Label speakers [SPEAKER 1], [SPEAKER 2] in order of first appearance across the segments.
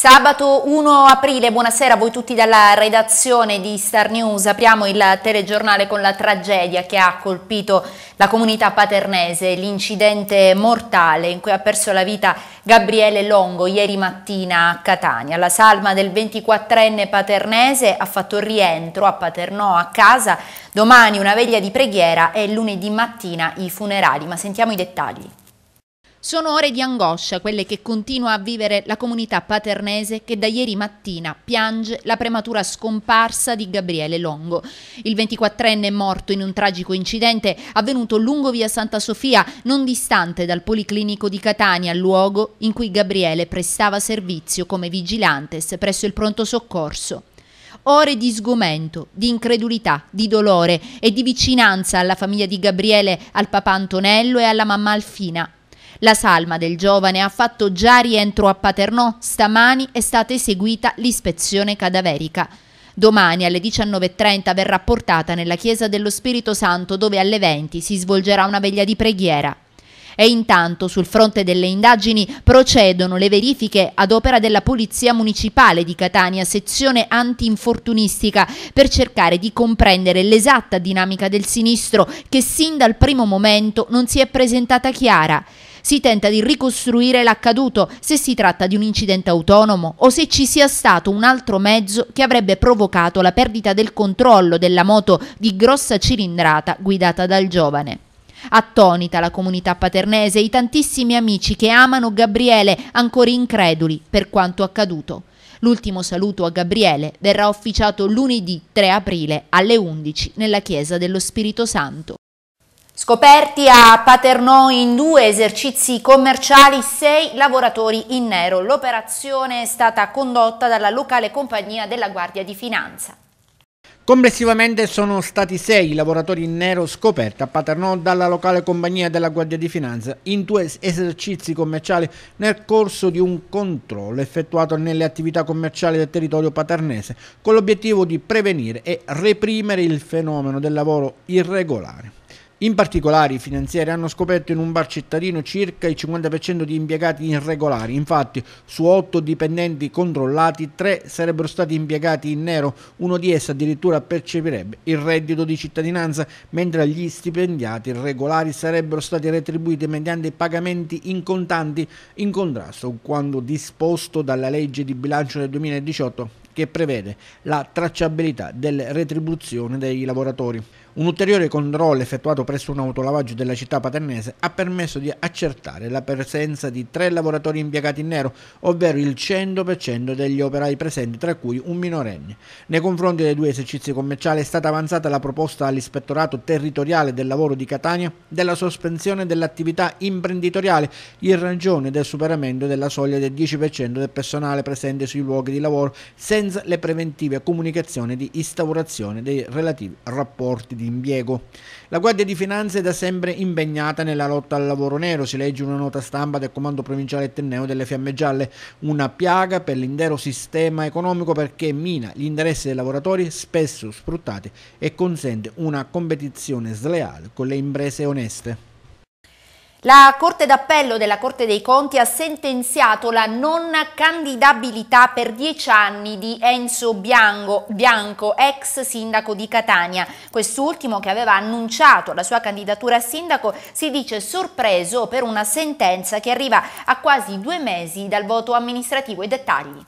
[SPEAKER 1] Sabato 1 aprile, buonasera a voi tutti dalla redazione di Star News. Apriamo il telegiornale con la tragedia che ha colpito la comunità paternese, l'incidente mortale in cui ha perso la vita Gabriele Longo ieri mattina a Catania. La salma del 24enne paternese ha fatto rientro a Paternò a casa, domani una veglia di preghiera e lunedì mattina i funerali, ma sentiamo i dettagli. Sono ore di angoscia quelle che continua a vivere la comunità paternese che da ieri mattina piange la prematura scomparsa di Gabriele Longo. Il 24enne morto in un tragico incidente avvenuto lungo via Santa Sofia, non distante dal policlinico di Catania, luogo in cui Gabriele prestava servizio come vigilantes presso il pronto soccorso ore di sgomento, di incredulità, di dolore e di vicinanza alla famiglia di Gabriele, al papà Antonello e alla mamma Alfina. La salma del giovane ha fatto già rientro a Paternò, stamani è stata eseguita l'ispezione cadaverica. Domani alle 19.30 verrà portata nella Chiesa dello Spirito Santo dove alle 20 si svolgerà una veglia di preghiera. E intanto sul fronte delle indagini procedono le verifiche ad opera della Polizia Municipale di Catania, sezione antinfortunistica, per cercare di comprendere l'esatta dinamica del sinistro che sin dal primo momento non si è presentata chiara. Si tenta di ricostruire l'accaduto, se si tratta di un incidente autonomo o se ci sia stato un altro mezzo che avrebbe provocato la perdita del controllo della moto di grossa cilindrata guidata dal giovane. Attonita la comunità paternese e i tantissimi amici che amano Gabriele ancora increduli per quanto accaduto. L'ultimo saluto a Gabriele verrà officiato lunedì 3 aprile alle 11 nella chiesa dello Spirito Santo. Scoperti a Paternò in due esercizi commerciali, sei lavoratori in nero. L'operazione è stata condotta dalla locale compagnia della Guardia di Finanza.
[SPEAKER 2] Complessivamente sono stati sei lavoratori in nero scoperti a Paternò dalla locale compagnia della Guardia di Finanza in due esercizi commerciali nel corso di un controllo effettuato nelle attività commerciali del territorio paternese con l'obiettivo di prevenire e reprimere il fenomeno del lavoro irregolare. In particolare i finanzieri hanno scoperto in un bar cittadino circa il 50% di impiegati irregolari, infatti su otto dipendenti controllati tre sarebbero stati impiegati in nero, uno di essi addirittura percepirebbe il reddito di cittadinanza, mentre gli stipendiati regolari sarebbero stati retribuiti mediante pagamenti in contanti in contrasto con quanto disposto dalla legge di bilancio del 2018 che prevede la tracciabilità delle retribuzioni dei lavoratori. Un ulteriore controllo effettuato presso un autolavaggio della città paternese ha permesso di accertare la presenza di tre lavoratori impiegati in nero, ovvero il 100% degli operai presenti, tra cui un minorenne. Nei confronti dei due esercizi commerciali è stata avanzata la proposta all'ispettorato territoriale del lavoro di Catania della sospensione dell'attività imprenditoriale in ragione del superamento della soglia del 10% del personale presente sui luoghi di lavoro senza le preventive comunicazioni di instaurazione dei relativi rapporti di rimpiego. La Guardia di Finanza è da sempre impegnata nella lotta al lavoro nero, si legge una nota stampa del Comando Provinciale Tenneo delle Fiamme Gialle, una piaga per l'intero sistema economico perché mina gli interessi dei lavoratori spesso sfruttati e consente una competizione sleale con le imprese oneste.
[SPEAKER 1] La Corte d'Appello della Corte dei Conti ha sentenziato la non candidabilità per dieci anni di Enzo Bianco, Bianco ex sindaco di Catania. Quest'ultimo, che aveva annunciato la sua candidatura a sindaco, si dice sorpreso per una sentenza che arriva a quasi due mesi dal voto amministrativo. I dettagli.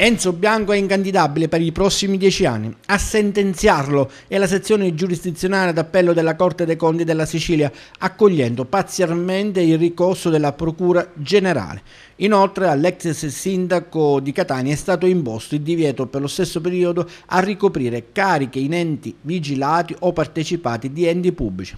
[SPEAKER 2] Enzo Bianco è incandidabile per i prossimi dieci anni. A sentenziarlo è la sezione giurisdizionale d'appello della Corte dei Conti della Sicilia, accogliendo parzialmente il ricorso della Procura Generale. Inoltre all'ex sindaco di Catania è stato imposto il divieto per lo stesso periodo a ricoprire cariche in enti vigilati o partecipati di enti pubblici.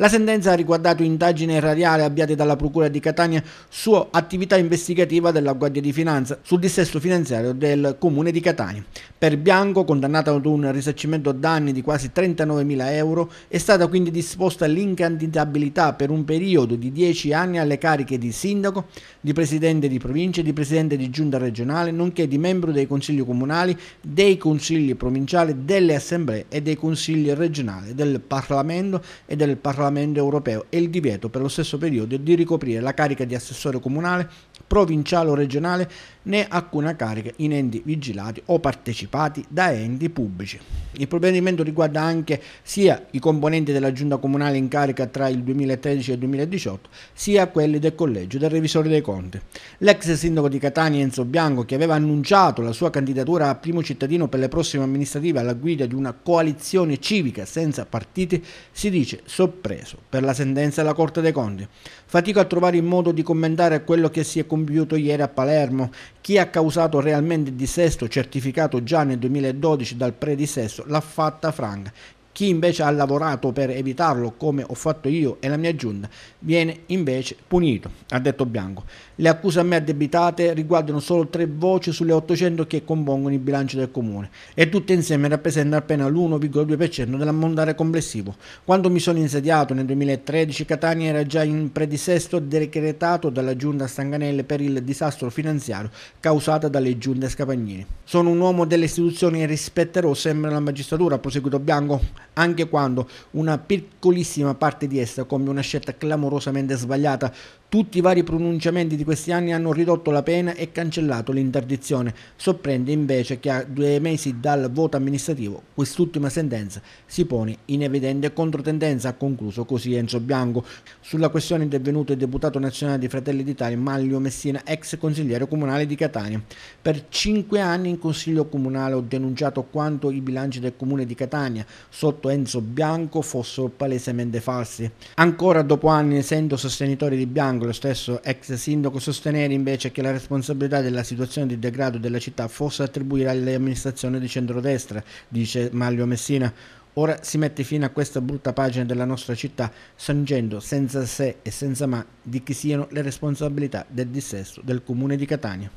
[SPEAKER 2] La sentenza ha riguardato indagini erariali avviate dalla Procura di Catania su attività investigativa della Guardia di Finanza sul dissesto finanziario del Comune di Catania. Per Bianco, condannata ad un risarcimento danni di quasi 39.000 euro, è stata quindi disposta l'incandidabilità per un periodo di 10 anni alle cariche di sindaco, di presidente di provincia, di presidente di giunta regionale, nonché di membro dei consigli comunali, dei consigli provinciali, delle assemblee e dei consigli regionali, del Parlamento e del Parlamento Parlamento europeo e il divieto per lo stesso periodo di ricoprire la carica di assessore comunale, provinciale o regionale né alcuna carica in enti vigilati o partecipati da enti pubblici. Il provvedimento riguarda anche sia i componenti della giunta comunale in carica tra il 2013 e il 2018, sia quelli del collegio del revisore dei conti. L'ex sindaco di Catania Enzo Bianco, che aveva annunciato la sua candidatura a primo cittadino per le prossime amministrative alla guida di una coalizione civica senza partiti, si dice sorpreso per la sentenza della Corte dei Conti. Fatico a trovare il modo di commentare quello che si è compiuto ieri a Palermo, chi ha causato realmente il dissesto certificato già nel 2012 dal predisesto, l'ha fatta franca. Chi invece ha lavorato per evitarlo, come ho fatto io e la mia giunta, viene invece punito, ha detto Bianco. Le accuse a me addebitate riguardano solo tre voci sulle 800 che compongono il bilancio del comune e tutte insieme rappresentano appena l'1,2% dell'ammontare complessivo. Quando mi sono insediato nel 2013 Catania era già in predisesto decretato dalla giunta Stanganelle per il disastro finanziario causato dalle giunte Scapagnini. Sono un uomo delle istituzioni e rispetterò sempre la magistratura, ha proseguito Bianco, anche quando una piccolissima parte di essa compie una scelta clamorosamente sbagliata. Tutti i vari pronunciamenti di questi anni hanno ridotto la pena e cancellato l'interdizione. Sorprende invece che a due mesi dal voto amministrativo quest'ultima sentenza si pone in evidente controtendenza, ha concluso così Enzo Bianco. Sulla questione è intervenuto il deputato nazionale di Fratelli d'Italia Maglio Messina, ex consigliere comunale di Catania. Per cinque anni in consiglio comunale ho denunciato quanto i bilanci del comune di Catania sotto Enzo Bianco fossero palesemente falsi. Ancora dopo anni essendo sostenitore di Bianco, lo stesso ex sindaco sostenere invece che la responsabilità della situazione di degrado della città fosse attribuita alle amministrazioni di centrodestra, dice Maglio Messina. Ora si mette fine a questa brutta pagina della nostra città, sangendo senza se e senza ma di chi siano le responsabilità del dissesto del comune di Catania.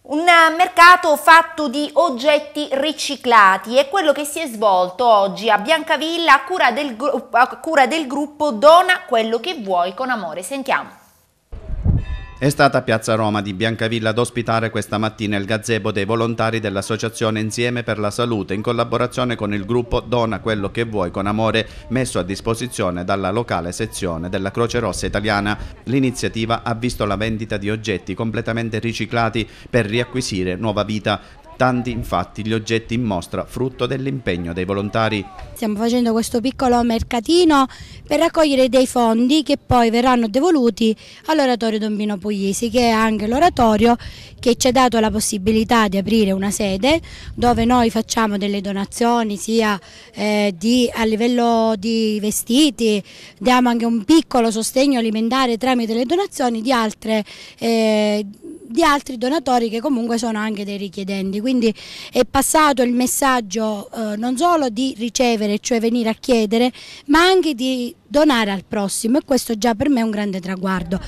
[SPEAKER 1] Un mercato fatto di oggetti riciclati è quello che si è svolto oggi a Biancavilla a cura del, a cura del gruppo Dona quello che vuoi con amore. Sentiamo.
[SPEAKER 3] È stata Piazza Roma di Biancavilla ad ospitare questa mattina il gazebo dei volontari dell'associazione Insieme per la Salute in collaborazione con il gruppo Dona quello che vuoi con amore messo a disposizione dalla locale sezione della Croce Rossa Italiana. L'iniziativa ha visto la vendita di oggetti completamente riciclati per riacquisire nuova vita. Tanti infatti gli oggetti in mostra frutto dell'impegno dei volontari.
[SPEAKER 4] Stiamo facendo questo piccolo mercatino per raccogliere dei fondi che poi verranno devoluti all'oratorio Dombino Puglisi che è anche l'oratorio che ci ha dato la possibilità di aprire una sede dove noi facciamo delle donazioni sia eh, di, a livello di vestiti, diamo anche un piccolo sostegno alimentare tramite le donazioni di altre eh, di altri donatori che comunque sono anche dei richiedenti, quindi è passato il messaggio eh, non solo di ricevere, cioè venire a chiedere, ma anche di donare al prossimo e questo già per me è un grande traguardo.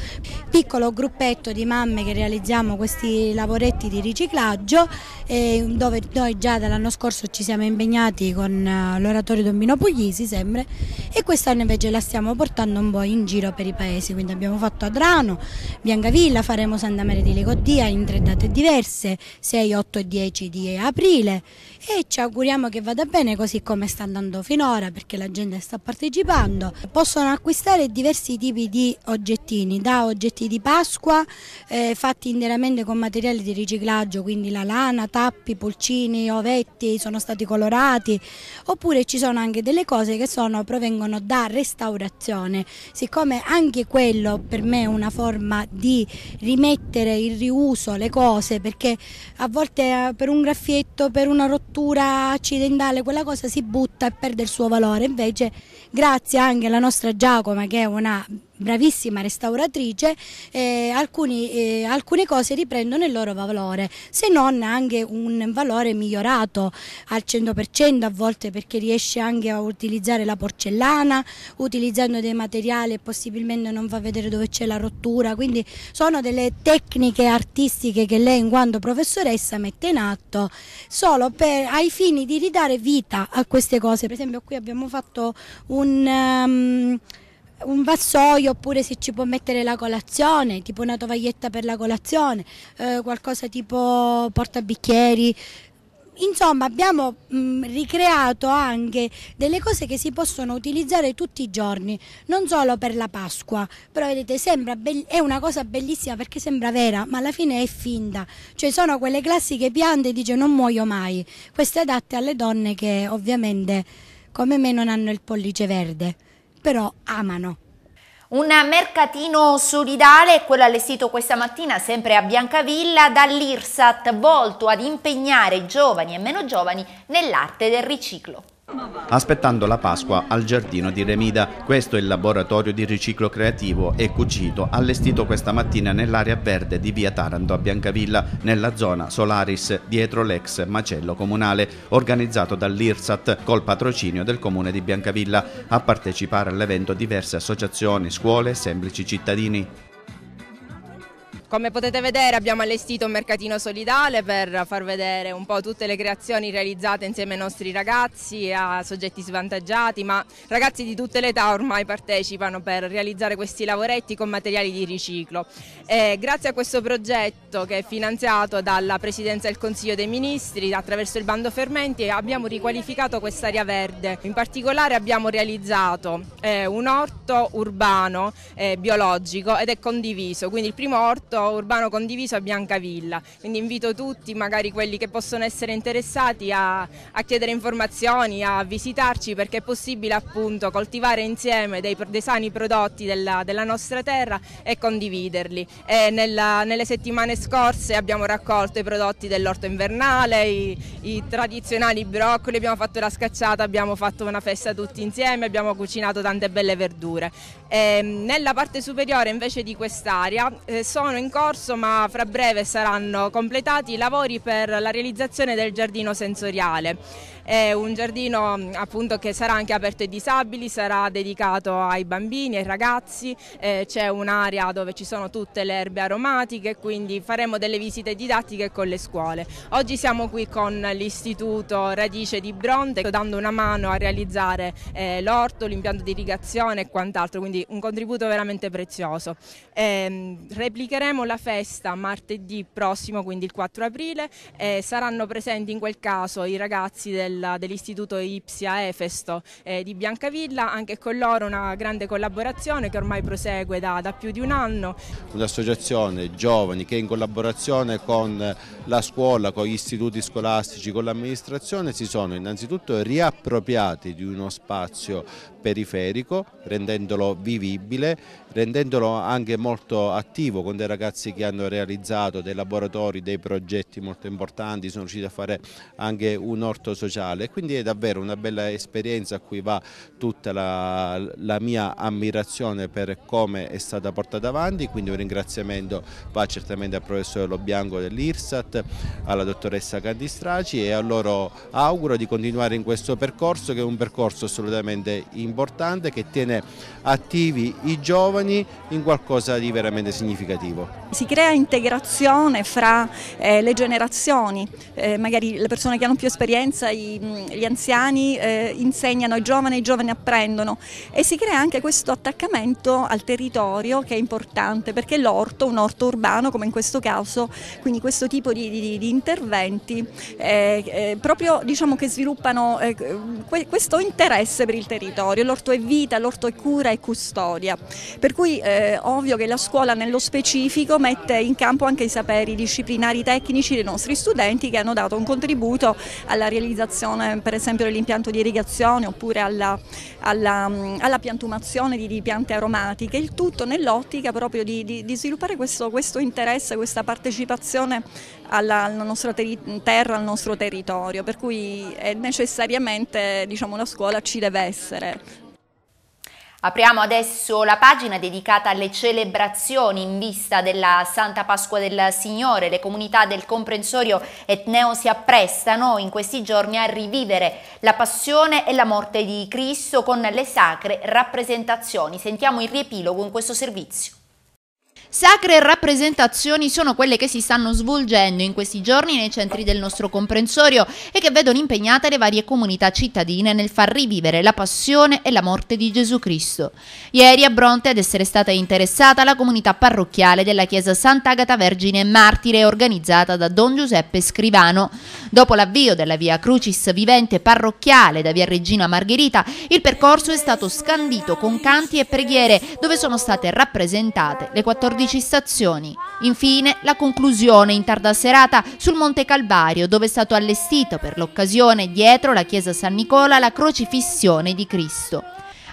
[SPEAKER 4] Piccolo gruppetto di mamme che realizziamo questi lavoretti di riciclaggio eh, dove noi già dall'anno scorso ci siamo impegnati con eh, l'oratorio Dombino Puglisi sempre e quest'anno invece la stiamo portando un po' in giro per i paesi, quindi abbiamo fatto Adrano, Biancavilla, faremo Santa Maria di Ligo Coddia in tre date diverse, 6, 8 e 10 di aprile e ci auguriamo che vada bene così come sta andando finora perché la gente sta partecipando. Possono acquistare diversi tipi di oggettini, da oggetti di Pasqua eh, fatti interamente con materiali di riciclaggio, quindi la lana, tappi, pulcini, ovetti, sono stati colorati, oppure ci sono anche delle cose che sono, provengono da restaurazione, siccome anche quello per me è una forma di rimettere il riuso le cose perché a volte eh, per un graffietto, per una rottura accidentale quella cosa si butta e perde il suo valore, invece grazie anche alla nostra Giacoma che è una bravissima restauratrice, eh, alcuni, eh, alcune cose riprendono il loro valore, se non anche un valore migliorato al 100% a volte perché riesce anche a utilizzare la porcellana, utilizzando dei materiali e possibilmente non va a vedere dove c'è la rottura, quindi sono delle tecniche artistiche che lei in quanto professoressa mette in atto solo per, ai fini di ridare vita a queste cose, per esempio qui abbiamo fatto un... Um, un vassoio oppure se ci può mettere la colazione, tipo una tovaglietta per la colazione, eh, qualcosa tipo portabicchieri. Insomma abbiamo mh, mm, ricreato anche delle cose che si possono utilizzare tutti i giorni, non solo per la Pasqua, però vedete è una cosa bellissima perché sembra vera ma alla fine è finta, cioè sono quelle classiche piante dice non muoio mai, queste adatte alle donne che ovviamente come me non hanno il pollice verde
[SPEAKER 1] però amano. Un mercatino solidale è quello allestito questa mattina sempre a Biancavilla dall'IRSAT volto ad impegnare giovani e meno giovani nell'arte del riciclo
[SPEAKER 3] aspettando la Pasqua al giardino di Remida. Questo è il laboratorio di riciclo creativo e cucito allestito questa mattina nell'area verde di via Taranto a Biancavilla, nella zona Solaris, dietro l'ex macello comunale, organizzato dall'IRSAT col patrocinio del comune di Biancavilla. A partecipare all'evento diverse associazioni, scuole e semplici cittadini.
[SPEAKER 5] Come potete vedere abbiamo allestito un mercatino solidale per far vedere un po' tutte le creazioni realizzate insieme ai nostri ragazzi, a soggetti svantaggiati, ma ragazzi di tutte le età ormai partecipano per realizzare questi lavoretti con materiali di riciclo. E grazie a questo progetto che è finanziato dalla Presidenza del Consiglio dei Ministri attraverso il bando Fermenti abbiamo riqualificato quest'area verde. In particolare abbiamo realizzato eh, un orto urbano eh, biologico ed è condiviso, quindi il primo orto urbano condiviso a Biancavilla, quindi invito tutti, magari quelli che possono essere interessati a, a chiedere informazioni, a visitarci perché è possibile appunto coltivare insieme dei, dei sani prodotti della, della, nostra terra e condividerli. E nella, nelle settimane scorse abbiamo raccolto i prodotti dell'orto invernale, i, i tradizionali broccoli, abbiamo fatto la scacciata, abbiamo fatto una festa tutti insieme, abbiamo cucinato tante belle verdure. E ehm, nella parte superiore invece di quest'area eh, sono in corso ma fra breve saranno completati i lavori per la realizzazione del giardino sensoriale. È un giardino appunto, che sarà anche aperto ai disabili, sarà dedicato ai bambini, ai ragazzi, eh, c'è un'area dove ci sono tutte le erbe aromatiche, quindi faremo delle visite didattiche con le scuole. Oggi siamo qui con l'Istituto Radice di Bronte, dando una mano a realizzare eh, l'orto, l'impianto di irrigazione e quant'altro, quindi un contributo veramente prezioso. Eh, replicheremo avremo la festa martedì prossimo, quindi il 4 aprile, e saranno presenti in quel caso i ragazzi del, dell'istituto Ipsia Efesto eh, di Biancavilla, anche con loro una grande collaborazione che ormai prosegue da, da più di un anno.
[SPEAKER 3] Un'associazione giovani che in collaborazione con la scuola, con gli istituti scolastici, con l'amministrazione si sono innanzitutto riappropriati di uno spazio periferico rendendolo vivibile rendendolo anche molto attivo con dei ragazzi che hanno realizzato dei laboratori, dei progetti molto importanti, sono riusciti a fare anche un orto sociale, quindi è davvero una bella esperienza a cui va tutta la, la mia ammirazione per come è stata portata avanti, quindi un ringraziamento va certamente al professor Lobianco dell'IRSAT, alla dottoressa Candistraci e a loro auguro di continuare in questo percorso che è un percorso assolutamente importante che tiene attivi i giovani giovani in qualcosa di veramente significativo.
[SPEAKER 5] Si crea integrazione fra eh, le generazioni, eh, magari le persone che hanno più esperienza, i, gli anziani eh, insegnano ai giovani, i giovani apprendono e si crea anche questo attaccamento al territorio che è importante perché l'orto, un orto urbano come in questo caso, quindi questo tipo di, di, di interventi eh, eh, proprio diciamo che sviluppano eh, que questo interesse per il territorio, l'orto è vita, l'orto è cura e custodia. Per per cui è eh, ovvio che la scuola nello specifico mette in campo anche i saperi disciplinari tecnici dei nostri studenti che hanno dato un contributo alla realizzazione per esempio dell'impianto di irrigazione oppure alla, alla, mm, alla piantumazione di, di, piante aromatiche, il tutto nell'ottica proprio di, di, di sviluppare questo, questo, interesse, questa partecipazione alla, alla nostra terra, al nostro territorio, per cui eh, necessariamente diciamo, la scuola ci deve essere
[SPEAKER 1] Apriamo adesso la pagina dedicata alle celebrazioni in vista della Santa Pasqua del Signore. Le comunità del comprensorio etneo si apprestano in questi giorni a rivivere la passione e la morte di Cristo con le sacre rappresentazioni. Sentiamo il riepilogo in questo servizio. Sacre rappresentazioni sono quelle che si stanno svolgendo in questi giorni nei centri del nostro comprensorio e che vedono impegnate le varie comunità cittadine nel far rivivere la passione e la morte di Gesù Cristo. Ieri a Bronte ad essere stata interessata la comunità parrocchiale della chiesa Sant'Agata Vergine Martire organizzata da Don Giuseppe Scrivano. Dopo l'avvio della via Crucis Vivente parrocchiale da via Regina Margherita, il percorso è stato scandito con canti e preghiere dove sono state rappresentate le 14 14 stazioni. Infine la conclusione in tarda serata sul Monte Calvario dove è stato allestito per l'occasione dietro la chiesa San Nicola la crocifissione di Cristo.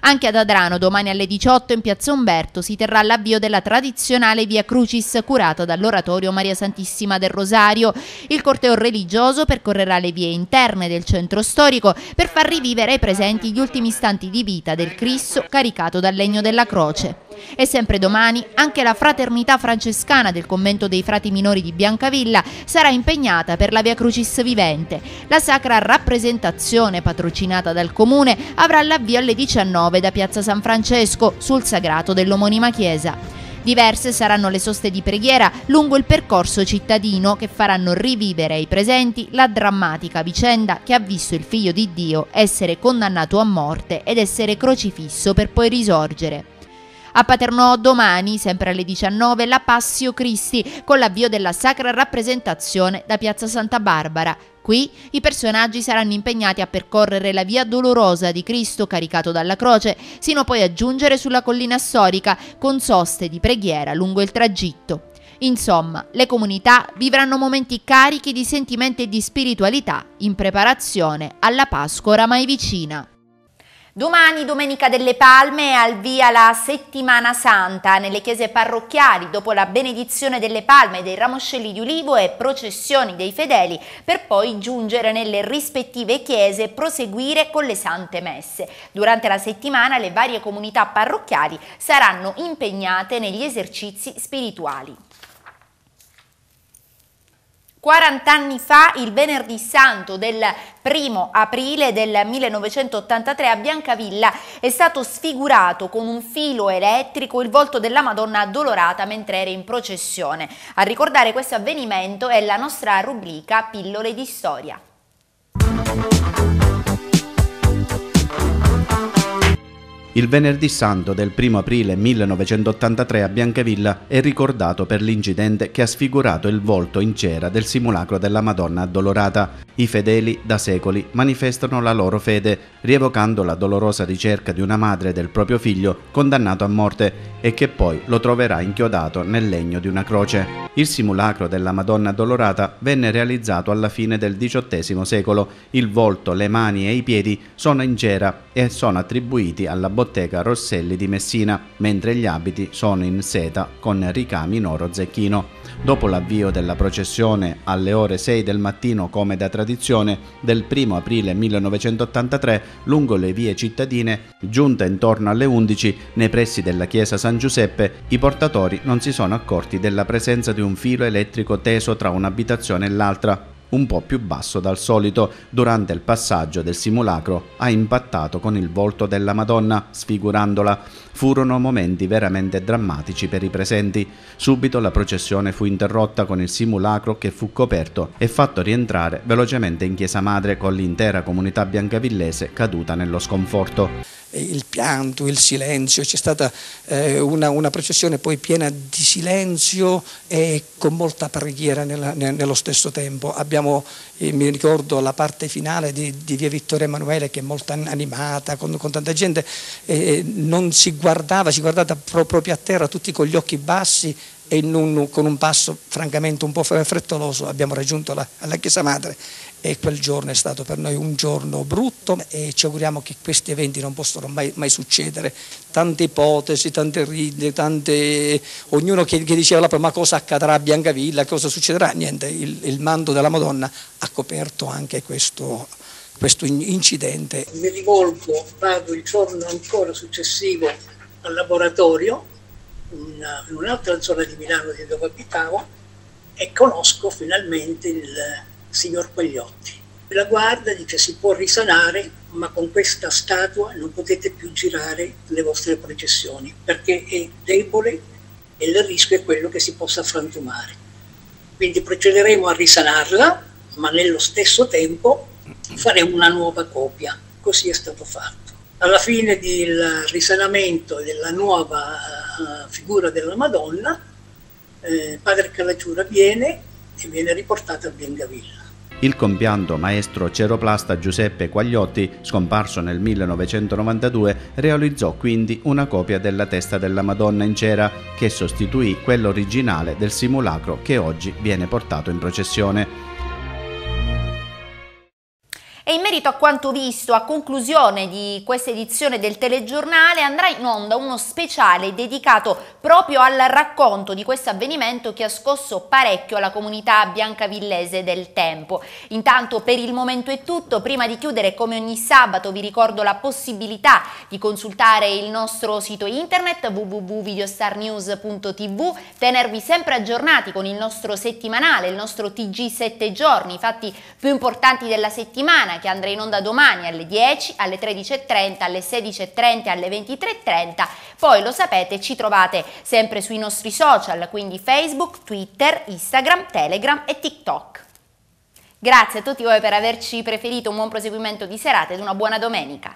[SPEAKER 1] Anche ad Adrano domani alle 18 in piazza Umberto si terrà l'avvio della tradizionale Via Crucis curata dall'oratorio Maria Santissima del Rosario. Il corteo religioso percorrerà le vie interne del centro storico per far rivivere ai presenti gli ultimi istanti di vita del Cristo caricato dal legno della croce. E sempre domani anche la fraternità francescana del convento dei frati minori di Biancavilla sarà impegnata per la Via Crucis Vivente. La sacra rappresentazione patrocinata dal comune avrà l'avvio alle 19 da Piazza San Francesco sul sagrato dell'omonima chiesa. Diverse saranno le soste di preghiera lungo il percorso cittadino che faranno rivivere ai presenti la drammatica vicenda che ha visto il figlio di Dio essere condannato a morte ed essere crocifisso per poi risorgere. A Paternò domani, sempre alle 19, la Passio Christi con l'avvio della sacra rappresentazione da Piazza Santa Barbara. Qui i personaggi saranno impegnati a percorrere la via dolorosa di Cristo caricato dalla croce, sino poi a giungere sulla collina storica con soste di preghiera lungo il tragitto. Insomma, le comunità vivranno momenti carichi di sentimenti e di spiritualità in preparazione alla Pasqua oramai vicina. Domani, Domenica delle Palme, al via la Settimana Santa. Nelle chiese parrocchiali, dopo la benedizione delle palme e dei ramoscelli di ulivo e processioni dei fedeli, per poi giungere nelle rispettive chiese e proseguire con le sante messe. Durante la settimana le varie comunità parrocchiali saranno impegnate negli esercizi spirituali. 40 anni fa, il venerdì santo del primo aprile del 1983 a Biancavilla è stato sfigurato con un filo elettrico il volto della Madonna addolorata mentre era in processione. A ricordare questo avvenimento è la nostra rubrica Pillole di Storia.
[SPEAKER 3] Il venerdì santo del 1 aprile 1983 a Bianchevilla è ricordato per l'incidente che ha sfigurato il volto in cera del simulacro della Madonna addolorata. I fedeli da secoli manifestano la loro fede, rievocando la dolorosa ricerca di una madre del proprio figlio condannato a morte e che poi lo troverà inchiodato nel legno di una croce. Il simulacro della Madonna addolorata venne realizzato alla fine del XVIII secolo. Il volto, le mani e i piedi sono in cera e sono attribuiti alla bottega Rosselli di Messina, mentre gli abiti sono in seta con ricami in oro zecchino. Dopo l'avvio della processione alle ore 6 del mattino come da tradizione del 1 aprile 1983 lungo le vie cittadine, giunta intorno alle 11 nei pressi della chiesa San Giuseppe, i portatori non si sono accorti della presenza di un filo elettrico teso tra un'abitazione e l'altra, un po' più basso dal solito, durante il passaggio del simulacro ha impattato con il volto della Madonna, sfigurandola. Furono momenti veramente drammatici per i presenti. Subito la processione fu interrotta con il simulacro che fu coperto e fatto rientrare velocemente in chiesa madre con l'intera comunità biancavillese caduta nello sconforto. Eh, il pianto, il silenzio, c'è stata eh, una, una, processione poi piena di silenzio e con molta preghiera nella, ne, nello stesso tempo. Abbiamo, eh, mi ricordo, la parte finale di, di, Via Vittorio Emanuele che è molto animata, con, con tanta gente, eh, non si guardava, si guardava pro, proprio a terra tutti con gli occhi bassi e un, con un passo francamente un po' frettoloso abbiamo raggiunto la, la Chiesa Madre e quel giorno è stato per noi un giorno brutto e ci auguriamo che questi eventi non possano mai, mai succedere. Tante ipotesi, tante ride, tante... ognuno che, che diceva ma cosa accadrà a Biancavilla, cosa succederà? Niente, il, il mando della Madonna ha coperto anche questo, questo incidente.
[SPEAKER 1] Mi rivolgo, vado il giorno ancora successivo al laboratorio, in un'altra zona di Milano di dove abitavo, e conosco finalmente il signor Quagliotti. La guarda e dice si può risanare, ma con questa statua non potete più girare le vostre processioni perché è debole e il rischio è quello che si possa frantumare. Quindi procederemo a risanarla, ma nello stesso tempo faremo una nuova copia. Così è stato fatto. Alla fine del risanamento della nuova eh, figura della Madonna, eh, padre Calagiura
[SPEAKER 2] viene e viene riportata a Bengavilla.
[SPEAKER 3] Il compianto maestro ceroplasta Giuseppe Quagliotti, scomparso nel 1992, realizzò quindi una copia della testa della Madonna in cera che sostituì quella originale del simulacro che oggi viene portato in processione
[SPEAKER 1] riferito a quanto visto, a conclusione di questa edizione del telegiornale andrà in onda uno speciale dedicato proprio al racconto di questo avvenimento che ha scosso parecchio la comunità biancavillese del tempo. Intanto per il momento è tutto, prima di chiudere come ogni sabato vi ricordo la possibilità di consultare il nostro sito internet www.videostarnews.tv, tenervi sempre aggiornati con il nostro settimanale, il nostro TG 7 giorni, i fatti più importanti della settimana che andremo andrà in onda domani alle 10, alle 13.30, alle 16.30, alle 23.30. Poi lo sapete, ci trovate sempre sui nostri social, quindi Facebook, Twitter, Instagram, Telegram e TikTok. Grazie a tutti voi per averci preferito un buon proseguimento di serata ed una buona domenica.